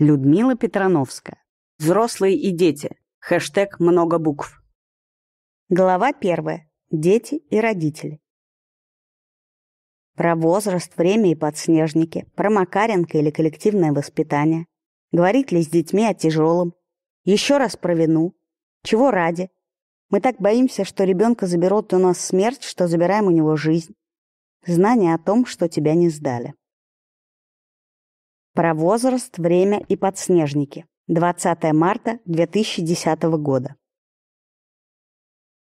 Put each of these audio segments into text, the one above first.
Людмила Петрановская. Взрослые и дети. Хэштег «Много букв». Глава первая. Дети и родители. Про возраст, время и подснежники, про Макаренко или коллективное воспитание. Говорить ли с детьми о тяжелом? Еще раз про вину. Чего ради? Мы так боимся, что ребенка заберут у нас смерть, что забираем у него жизнь. Знание о том, что тебя не сдали. Про возраст, время и подснежники. 20 марта 2010 года.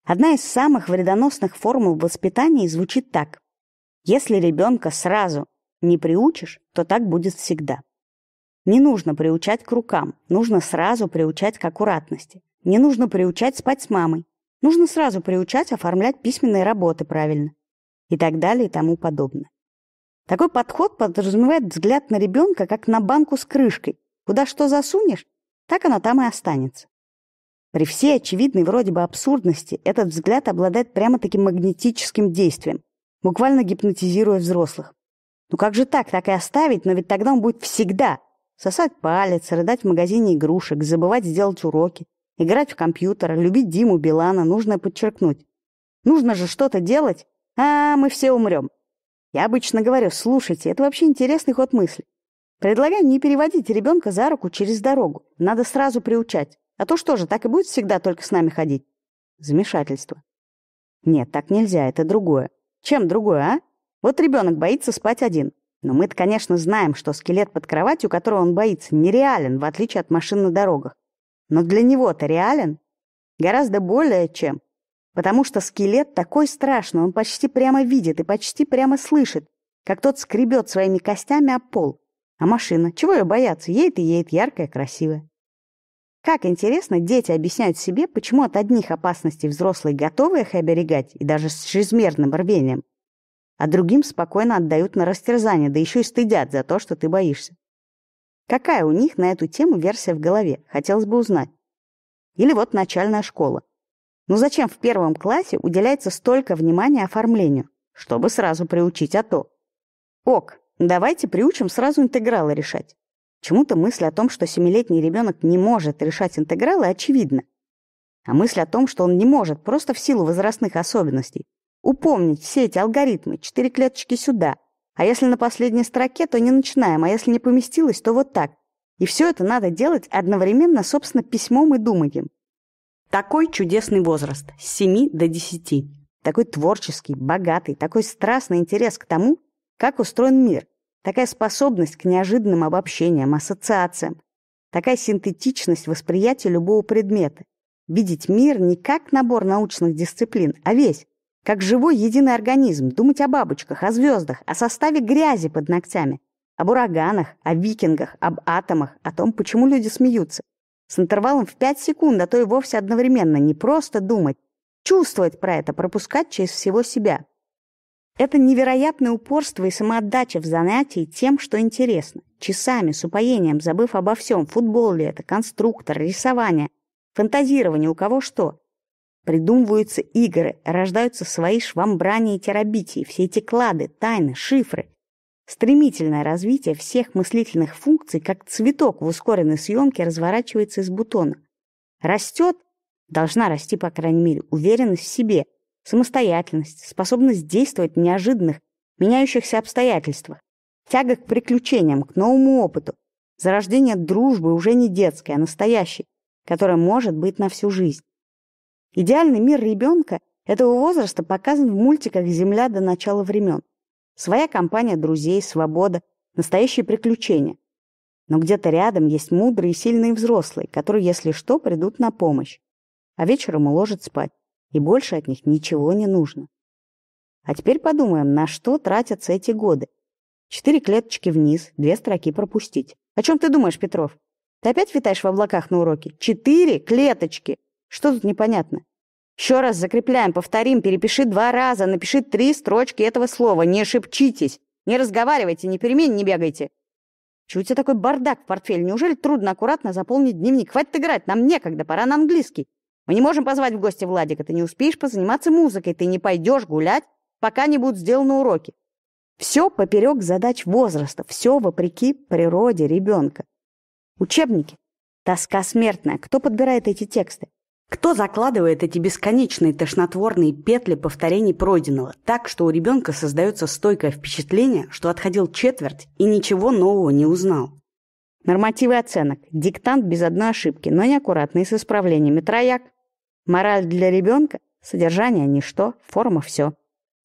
Одна из самых вредоносных формул воспитания звучит так. Если ребенка сразу не приучишь, то так будет всегда. Не нужно приучать к рукам, нужно сразу приучать к аккуратности. Не нужно приучать спать с мамой. Нужно сразу приучать оформлять письменные работы правильно. И так далее и тому подобное. Такой подход подразумевает взгляд на ребенка, как на банку с крышкой. Куда что засунешь, так оно там и останется. При всей очевидной вроде бы абсурдности этот взгляд обладает прямо таким магнетическим действием, буквально гипнотизируя взрослых. Ну как же так, так и оставить, но ведь тогда он будет всегда сосать палец, рыдать в магазине игрушек, забывать сделать уроки, играть в компьютер, любить Диму Билана, нужно подчеркнуть. Нужно же что-то делать, а мы все умрем. Я обычно говорю, слушайте, это вообще интересный ход мысли. Предлагаю не переводить ребенка за руку через дорогу. Надо сразу приучать. А то что же, так и будет всегда только с нами ходить? Замешательство. Нет, так нельзя, это другое. Чем другое, а? Вот ребенок боится спать один. Но мы-то, конечно, знаем, что скелет под кроватью, которого он боится, нереален, в отличие от машин на дорогах. Но для него-то реален. Гораздо более чем. Потому что скелет такой страшный, он почти прямо видит и почти прямо слышит, как тот скребет своими костями о пол. А машина, чего ее бояться, едет и едет, яркая, красивая. Как интересно, дети объясняют себе, почему от одних опасностей взрослые готовы их оберегать, и даже с чрезмерным рвением, а другим спокойно отдают на растерзание, да еще и стыдят за то, что ты боишься. Какая у них на эту тему версия в голове, хотелось бы узнать. Или вот начальная школа. Но зачем в первом классе уделяется столько внимания оформлению? Чтобы сразу приучить АТО. Ок, давайте приучим сразу интегралы решать. Чему-то мысль о том, что семилетний ребенок не может решать интегралы, очевидна. А мысль о том, что он не может просто в силу возрастных особенностей упомнить все эти алгоритмы, четыре клеточки сюда, а если на последней строке, то не начинаем, а если не поместилось, то вот так. И все это надо делать одновременно, собственно, письмом и думанием. Такой чудесный возраст – с 7 до 10. Такой творческий, богатый, такой страстный интерес к тому, как устроен мир. Такая способность к неожиданным обобщениям, ассоциациям. Такая синтетичность восприятия любого предмета. Видеть мир не как набор научных дисциплин, а весь. Как живой единый организм, думать о бабочках, о звездах, о составе грязи под ногтями, об ураганах, о викингах, об атомах, о том, почему люди смеются с интервалом в 5 секунд, а то и вовсе одновременно, не просто думать, чувствовать про это, пропускать через всего себя. Это невероятное упорство и самоотдача в занятии тем, что интересно. Часами, с упоением, забыв обо всем, футбол ли это, конструктор, рисование, фантазирование, у кого что. Придумываются игры, рождаются свои швамбрания и терабитии, все эти клады, тайны, шифры. Стремительное развитие всех мыслительных функций, как цветок в ускоренной съемке, разворачивается из бутона. Растет, должна расти, по крайней мере, уверенность в себе, самостоятельность, способность действовать в неожиданных, меняющихся обстоятельствах, тяга к приключениям, к новому опыту, зарождение дружбы уже не детской, а настоящей, которая может быть на всю жизнь. Идеальный мир ребенка этого возраста показан в мультиках «Земля до начала времен». Своя компания друзей, свобода, настоящие приключения. Но где-то рядом есть мудрые и сильные взрослые, которые, если что, придут на помощь. А вечером уложат спать, и больше от них ничего не нужно. А теперь подумаем, на что тратятся эти годы. Четыре клеточки вниз, две строки пропустить. О чем ты думаешь, Петров? Ты опять витаешь в облаках на уроке? Четыре клеточки! Что тут непонятно? Еще раз закрепляем, повторим, перепиши два раза, напиши три строчки этого слова. Не шепчитесь, не разговаривайте, не перемен, не бегайте. Чего у тебя такой бардак в портфель, Неужели трудно аккуратно заполнить дневник? Хватит играть, нам некогда, пора на английский. Мы не можем позвать в гости Владика, ты не успеешь позаниматься музыкой, ты не пойдешь гулять, пока не будут сделаны уроки. Все поперек задач возраста, все вопреки природе ребенка. Учебники. Тоска смертная. Кто подбирает эти тексты? Кто закладывает эти бесконечные тошнотворные петли повторений пройденного, так что у ребенка создается стойкое впечатление, что отходил четверть и ничего нового не узнал? Нормативы оценок. Диктант без одной ошибки, но неаккуратный с исправлениями. Трояк. Мораль для ребенка. Содержание – ничто, форма – все.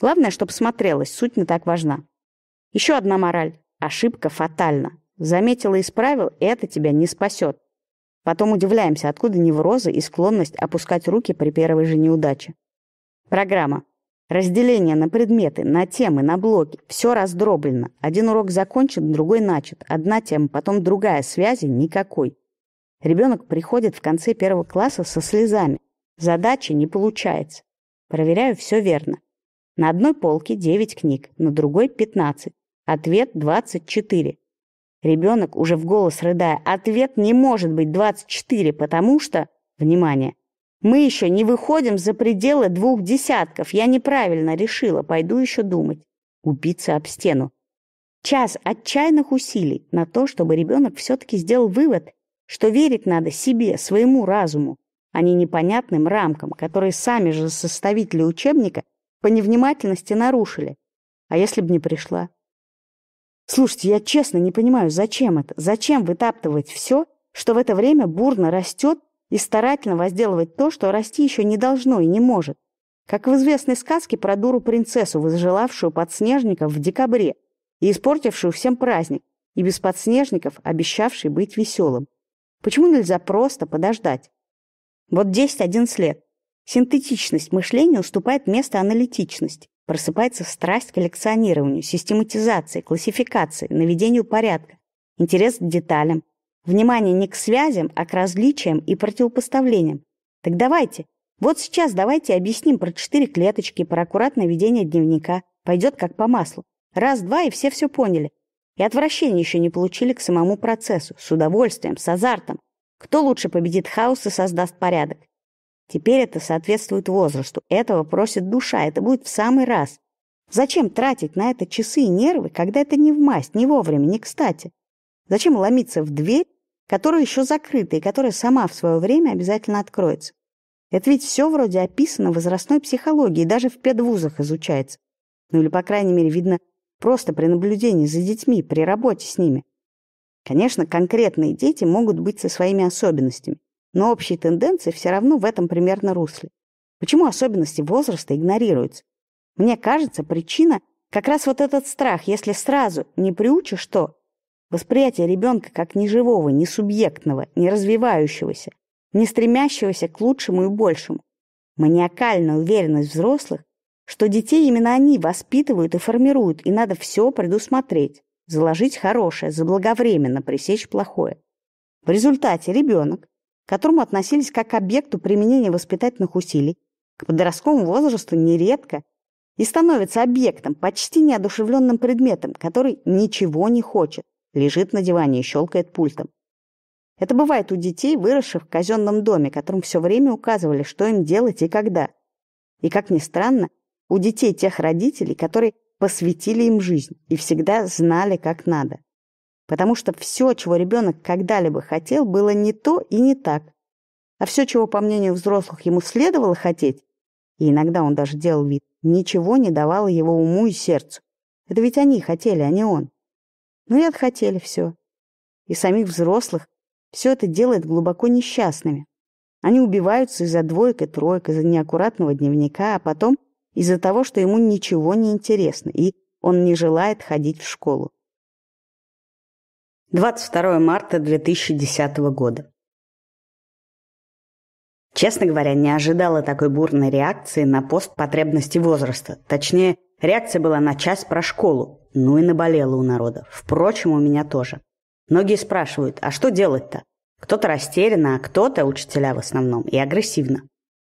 Главное, чтобы смотрелось, суть не так важна. Еще одна мораль. Ошибка фатальна. Заметила и исправил, это тебя не спасет. Потом удивляемся, откуда неврозы и склонность опускать руки при первой же неудаче. Программа. Разделение на предметы, на темы, на блоки. Все раздроблено. Один урок закончен, другой начат. Одна тема, потом другая. Связи никакой. Ребенок приходит в конце первого класса со слезами. Задача не получается. Проверяю все верно. На одной полке 9 книг, на другой 15. Ответ 24. Ребенок, уже в голос рыдая, ответ не может быть 24, потому что, внимание, мы еще не выходим за пределы двух десятков. Я неправильно решила, пойду еще думать. Убиться об стену. Час отчаянных усилий на то, чтобы ребенок все-таки сделал вывод, что верить надо себе, своему разуму, а не непонятным рамкам, которые сами же составители учебника по невнимательности нарушили. А если бы не пришла? Слушайте, я честно не понимаю, зачем это? Зачем вытаптывать все, что в это время бурно растет и старательно возделывать то, что расти еще не должно и не может? Как в известной сказке про дуру-принцессу, возжелавшую подснежников в декабре и испортившую всем праздник, и без подснежников обещавший быть веселым. Почему нельзя просто подождать? Вот 10-11 лет. Синтетичность мышления уступает место аналитичности. Просыпается страсть к коллекционированию, систематизации, классификации, наведению порядка, интерес к деталям. Внимание не к связям, а к различиям и противопоставлениям. Так давайте, вот сейчас давайте объясним про четыре клеточки, про аккуратное ведение дневника. Пойдет как по маслу. Раз-два, и все все поняли. И отвращение еще не получили к самому процессу. С удовольствием, с азартом. Кто лучше победит хаос и создаст порядок? Теперь это соответствует возрасту. Этого просит душа. Это будет в самый раз. Зачем тратить на это часы и нервы, когда это не в масть, не вовремя, не кстати? Зачем ломиться в дверь, которая еще закрыта и которая сама в свое время обязательно откроется? Это ведь все вроде описано в возрастной психологии, даже в педвузах изучается. Ну или, по крайней мере, видно просто при наблюдении за детьми, при работе с ними. Конечно, конкретные дети могут быть со своими особенностями но общие тенденции все равно в этом примерно русле. Почему особенности возраста игнорируются? Мне кажется, причина как раз вот этот страх, если сразу не приучишь, что восприятие ребенка как неживого, не субъектного, не развивающегося, не стремящегося к лучшему и большему. Маниакальная уверенность взрослых, что детей именно они воспитывают и формируют, и надо все предусмотреть, заложить хорошее, заблаговременно пресечь плохое. В результате ребенок, которому относились как к объекту применения воспитательных усилий, к подростковому возрасту нередко и становится объектом, почти неодушевленным предметом, который ничего не хочет, лежит на диване и щелкает пультом. Это бывает у детей, выросших в казенном доме, которым все время указывали, что им делать и когда. И, как ни странно, у детей тех родителей, которые посвятили им жизнь и всегда знали, как надо потому что все, чего ребенок когда-либо хотел, было не то и не так. А все, чего, по мнению взрослых, ему следовало хотеть, и иногда он даже делал вид, ничего не давало его уму и сердцу. Это ведь они хотели, а не он. Ну и отхотели все. И самих взрослых все это делает глубоко несчастными. Они убиваются из-за двоек и троек, из-за неаккуратного дневника, а потом из-за того, что ему ничего не интересно, и он не желает ходить в школу. 22 марта 2010 года. Честно говоря, не ожидала такой бурной реакции на пост потребности возраста. Точнее, реакция была на часть про школу. Ну и наболела у народа. Впрочем, у меня тоже. Многие спрашивают, а что делать-то? Кто-то растерянно, а кто-то, учителя в основном, и агрессивно.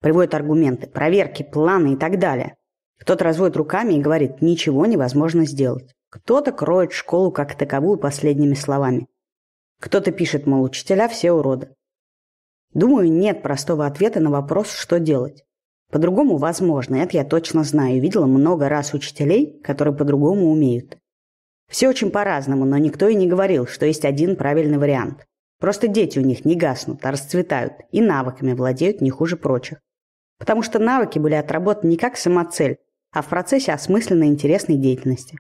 Приводят аргументы, проверки, планы и так далее. Кто-то разводит руками и говорит, ничего невозможно сделать. Кто-то кроет школу как таковую последними словами. Кто-то пишет, мол, учителя все уроды. Думаю, нет простого ответа на вопрос, что делать. По-другому возможно, это я точно знаю. Видела много раз учителей, которые по-другому умеют. Все очень по-разному, но никто и не говорил, что есть один правильный вариант. Просто дети у них не гаснут, а расцветают и навыками владеют не хуже прочих. Потому что навыки были отработаны не как самоцель, а в процессе осмысленной интересной деятельности.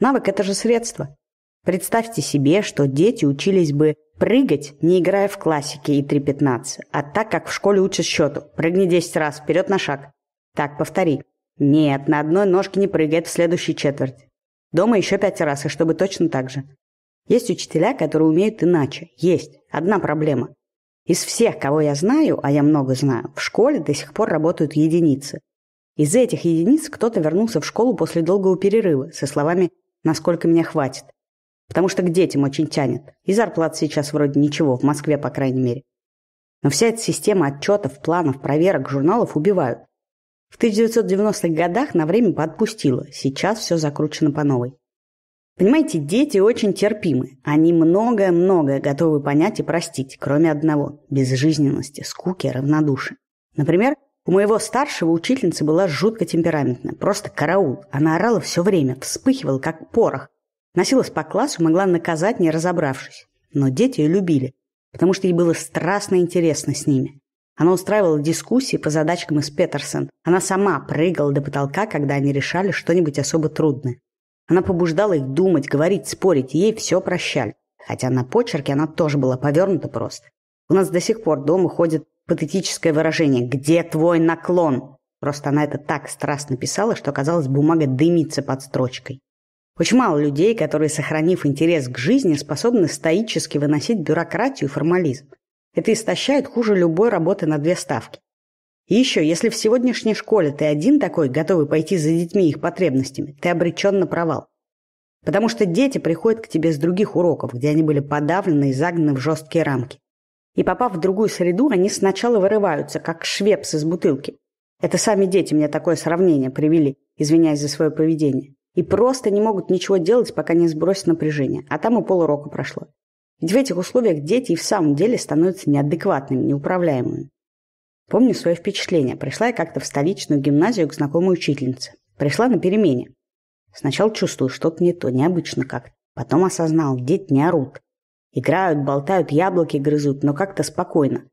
Навык – это же средство. Представьте себе, что дети учились бы прыгать, не играя в классики и 3.15, а так, как в школе учат счету. Прыгни 10 раз, вперед на шаг. Так, повтори. Нет, на одной ножке не прыгает в следующей четверть. Дома еще пять раз, и чтобы точно так же. Есть учителя, которые умеют иначе. Есть. Одна проблема. Из всех, кого я знаю, а я много знаю, в школе до сих пор работают единицы. Из этих единиц кто-то вернулся в школу после долгого перерыва со словами насколько меня хватит. Потому что к детям очень тянет. И зарплат сейчас вроде ничего, в Москве, по крайней мере. Но вся эта система отчетов, планов, проверок, журналов убивают. В 1990-х годах на время подпустила, сейчас все закручено по новой. Понимаете, дети очень терпимы. Они многое-многое готовы понять и простить, кроме одного – безжизненности, скуки, равнодушия. Например, у моего старшего учительницы была жутко темпераментная, просто караул. Она орала все время, вспыхивала, как порох. Носилась по классу, могла наказать, не разобравшись. Но дети ее любили, потому что ей было страстно интересно с ними. Она устраивала дискуссии по задачкам из Петерсон. Она сама прыгала до потолка, когда они решали что-нибудь особо трудное. Она побуждала их думать, говорить, спорить, и ей все прощали. Хотя на почерке она тоже была повернута просто. У нас до сих пор дома ходит патетическое выражение «Где твой наклон?» Просто она это так страстно писала, что, казалось, бумага дымится под строчкой. Очень мало людей, которые, сохранив интерес к жизни, способны стоически выносить бюрократию и формализм. Это истощает хуже любой работы на две ставки. И еще, если в сегодняшней школе ты один такой, готовый пойти за детьми их потребностями, ты обречен на провал. Потому что дети приходят к тебе с других уроков, где они были подавлены и загнаны в жесткие рамки. И попав в другую среду, они сначала вырываются, как швепс из бутылки. Это сами дети мне такое сравнение привели, извиняясь за свое поведение. И просто не могут ничего делать, пока не сбросят напряжение. А там и полурока прошло. Ведь в этих условиях дети и в самом деле становятся неадекватными, неуправляемыми. Помню свое впечатление. Пришла я как-то в столичную гимназию к знакомой учительнице. Пришла на перемене. Сначала чувствую, что-то не то, необычно как. Потом осознал, дети не орут. Играют, болтают, яблоки грызут, но как-то спокойно.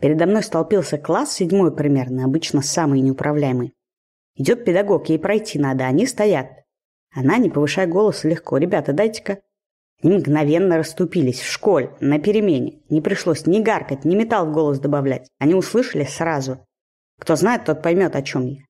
Передо мной столпился класс, седьмой примерно, обычно самый неуправляемый. Идет педагог, ей пройти надо, они стоят. Она, не повышая голос, легко. «Ребята, дайте-ка». И мгновенно расступились в школь на перемене. Не пришлось ни гаркать, ни металл в голос добавлять. Они услышали сразу. Кто знает, тот поймет, о чем я.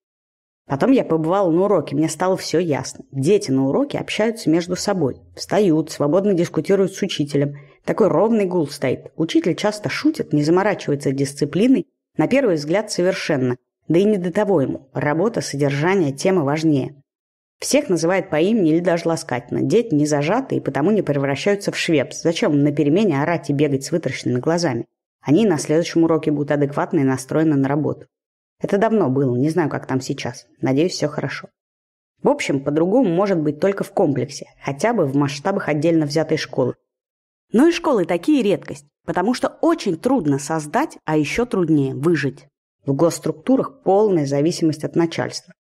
Потом я побывала на уроке, мне стало все ясно. Дети на уроке общаются между собой. Встают, свободно дискутируют с учителем. Такой ровный гул стоит. Учитель часто шутит, не заморачивается дисциплиной. На первый взгляд совершенно. Да и не до того ему. Работа, содержание, тема важнее. Всех называют по имени или даже ласкательно. Дети не зажаты и потому не превращаются в швепс. Зачем на перемене орать и бегать с вытраченными глазами? Они на следующем уроке будут адекватны и настроены на работу. Это давно было, не знаю, как там сейчас. Надеюсь, все хорошо. В общем, по-другому может быть только в комплексе, хотя бы в масштабах отдельно взятой школы. Но и школы такие редкость, потому что очень трудно создать, а еще труднее выжить. В госструктурах полная зависимость от начальства.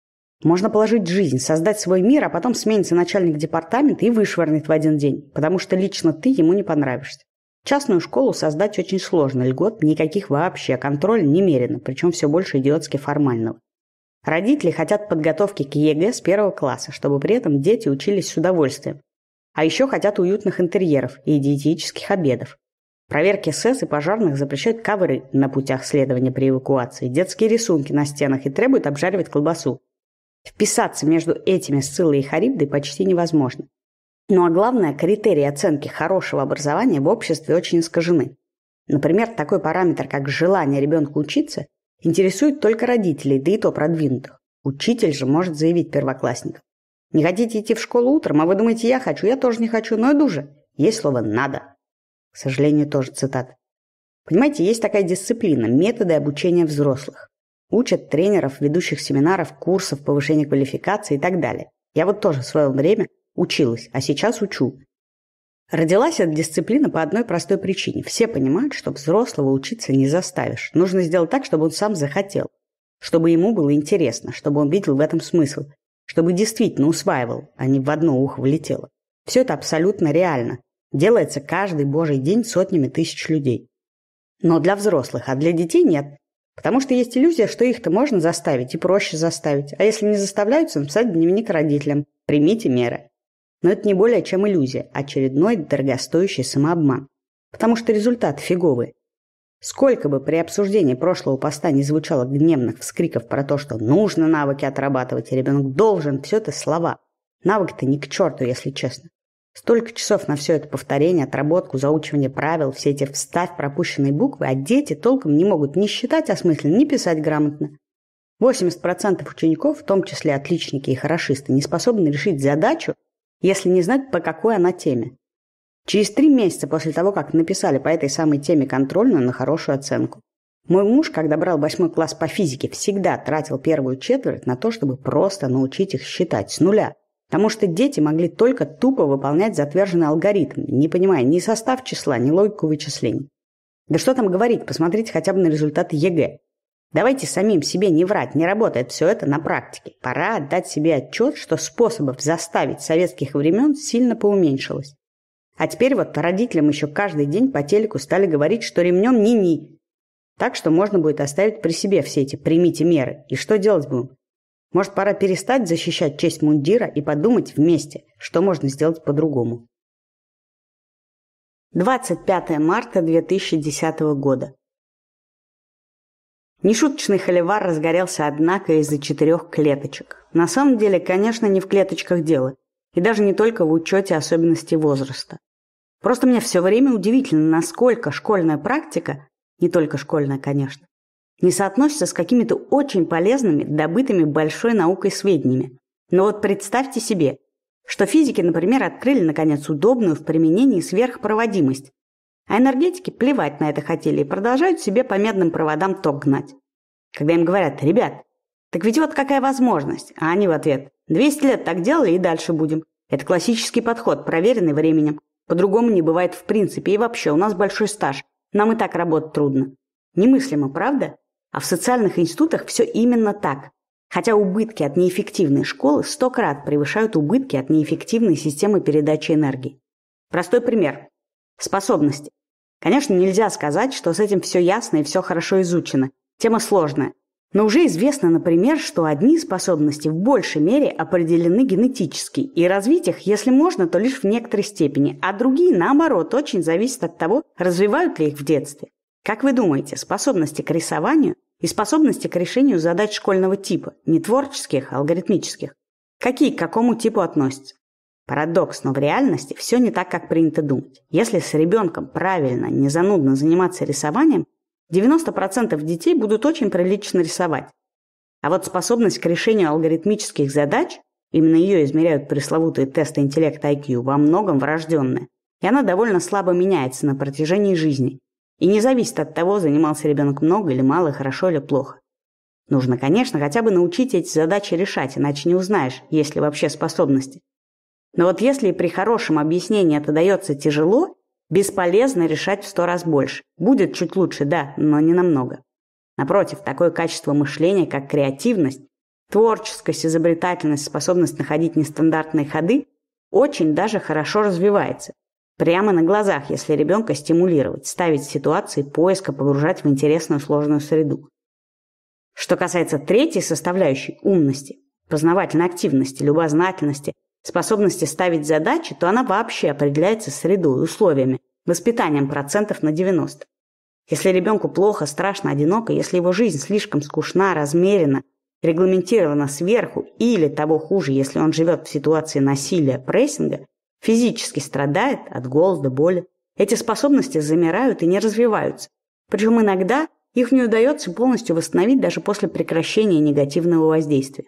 Можно положить жизнь, создать свой мир, а потом сменится начальник департамента и вышвырнет в один день, потому что лично ты ему не понравишься. Частную школу создать очень сложно, льгот никаких вообще, контроль немерено, причем все больше идиотски формального. Родители хотят подготовки к ЕГЭ с первого класса, чтобы при этом дети учились с удовольствием. А еще хотят уютных интерьеров и диетических обедов. Проверки СЭС и пожарных запрещают каверы на путях следования при эвакуации, детские рисунки на стенах и требуют обжаривать колбасу. Вписаться между этими Сциллой и Харибдой почти невозможно. Ну а главное, критерии оценки хорошего образования в обществе очень искажены. Например, такой параметр, как желание ребенка учиться, интересует только родителей, да и то продвинутых. Учитель же может заявить первоклассникам. Не хотите идти в школу утром, а вы думаете, я хочу, я тоже не хочу, но иду же. Есть слово «надо». К сожалению, тоже цитат. Понимаете, есть такая дисциплина – методы обучения взрослых. Учат тренеров, ведущих семинаров, курсов, повышения квалификации и так далее. Я вот тоже в свое время Училась, а сейчас учу. Родилась эта дисциплина по одной простой причине. Все понимают, что взрослого учиться не заставишь. Нужно сделать так, чтобы он сам захотел. Чтобы ему было интересно, чтобы он видел в этом смысл. Чтобы действительно усваивал, а не в одно ухо влетело. Все это абсолютно реально. Делается каждый божий день сотнями тысяч людей. Но для взрослых, а для детей нет. Потому что есть иллюзия, что их-то можно заставить и проще заставить. А если не заставляют, написать дневник родителям. Примите меры. Но это не более чем иллюзия, очередной дорогостоящий самообман. Потому что результат фиговый. Сколько бы при обсуждении прошлого поста не звучало гневных вскриков про то, что нужно навыки отрабатывать, ребенок должен, все это слова. Навык-то не к черту, если честно. Столько часов на все это повторение, отработку, заучивание правил, все эти вставь пропущенные буквы, а дети толком не могут ни считать осмысленно, ни писать грамотно. 80% учеников, в том числе отличники и хорошисты, не способны решить задачу, если не знать, по какой она теме. Через три месяца после того, как написали по этой самой теме контрольную на хорошую оценку. Мой муж, когда брал восьмой класс по физике, всегда тратил первую четверть на то, чтобы просто научить их считать с нуля. Потому что дети могли только тупо выполнять затверженный алгоритм, не понимая ни состав числа, ни логику вычислений. Да что там говорить, посмотрите хотя бы на результаты ЕГЭ. Давайте самим себе не врать, не работает все это на практике. Пора отдать себе отчет, что способов заставить советских времен сильно поуменьшилось. А теперь вот родителям еще каждый день по телеку стали говорить, что ремнем ни-ни. Так что можно будет оставить при себе все эти «примите меры». И что делать будем? Может, пора перестать защищать честь мундира и подумать вместе, что можно сделать по-другому. 25 марта 2010 года. Нешуточный холивар разгорелся, однако, из-за четырех клеточек. На самом деле, конечно, не в клеточках дело, и даже не только в учете особенностей возраста. Просто мне все время удивительно, насколько школьная практика, не только школьная, конечно, не соотносится с какими-то очень полезными, добытыми большой наукой сведениями. Но вот представьте себе, что физики, например, открыли, наконец, удобную в применении сверхпроводимость, а энергетики плевать на это хотели и продолжают себе по медным проводам ток гнать. Когда им говорят, ребят, так ведь вот какая возможность, а они в ответ, 200 лет так делали и дальше будем. Это классический подход, проверенный временем. По-другому не бывает в принципе и вообще, у нас большой стаж, нам и так работать трудно. Немыслимо, правда? А в социальных институтах все именно так. Хотя убытки от неэффективной школы сто крат превышают убытки от неэффективной системы передачи энергии. Простой пример. Способности. Конечно, нельзя сказать, что с этим все ясно и все хорошо изучено. Тема сложная. Но уже известно, например, что одни способности в большей мере определены генетически, и развить их, если можно, то лишь в некоторой степени, а другие, наоборот, очень зависят от того, развивают ли их в детстве. Как вы думаете, способности к рисованию и способности к решению задач школьного типа, не творческих, а алгоритмических, какие к какому типу относятся? Парадокс, но в реальности все не так, как принято думать. Если с ребенком правильно, не занудно заниматься рисованием, 90% детей будут очень прилично рисовать. А вот способность к решению алгоритмических задач, именно ее измеряют пресловутые тесты интеллекта IQ, во многом врожденная. И она довольно слабо меняется на протяжении жизни. И не зависит от того, занимался ребенок много или мало, хорошо или плохо. Нужно, конечно, хотя бы научить эти задачи решать, иначе не узнаешь, есть ли вообще способности. Но вот если при хорошем объяснении это дается тяжело, бесполезно решать в сто раз больше. Будет чуть лучше, да, но не намного. Напротив, такое качество мышления, как креативность, творческость, изобретательность, способность находить нестандартные ходы очень даже хорошо развивается. Прямо на глазах, если ребенка стимулировать, ставить в ситуации поиска, погружать в интересную сложную среду. Что касается третьей составляющей – умности, познавательной активности, любознательности – способности ставить задачи, то она вообще определяется средой, условиями, воспитанием процентов на 90. Если ребенку плохо, страшно, одиноко, если его жизнь слишком скучна, размерена, регламентирована сверху или, того хуже, если он живет в ситуации насилия, прессинга, физически страдает от голода, боли, эти способности замирают и не развиваются. Причем иногда их не удается полностью восстановить даже после прекращения негативного воздействия.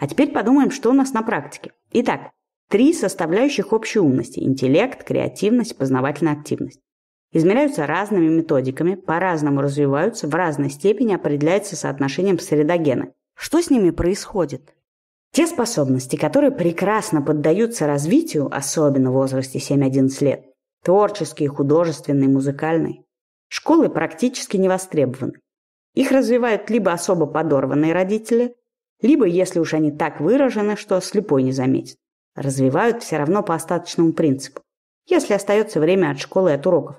А теперь подумаем, что у нас на практике. Итак, три составляющих общей умности – интеллект, креативность, познавательная активность. Измеряются разными методиками, по-разному развиваются, в разной степени определяются соотношением средогена. Что с ними происходит? Те способности, которые прекрасно поддаются развитию, особенно в возрасте 7-11 лет, творческие, художественные, музыкальные, школы практически не востребованы. Их развивают либо особо подорванные родители, либо, если уж они так выражены, что слепой не заметит. Развивают все равно по остаточному принципу, если остается время от школы и от уроков.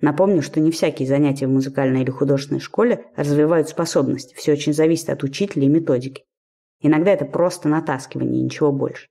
Напомню, что не всякие занятия в музыкальной или художественной школе развивают способности, все очень зависит от учителя и методики. Иногда это просто натаскивание, ничего больше.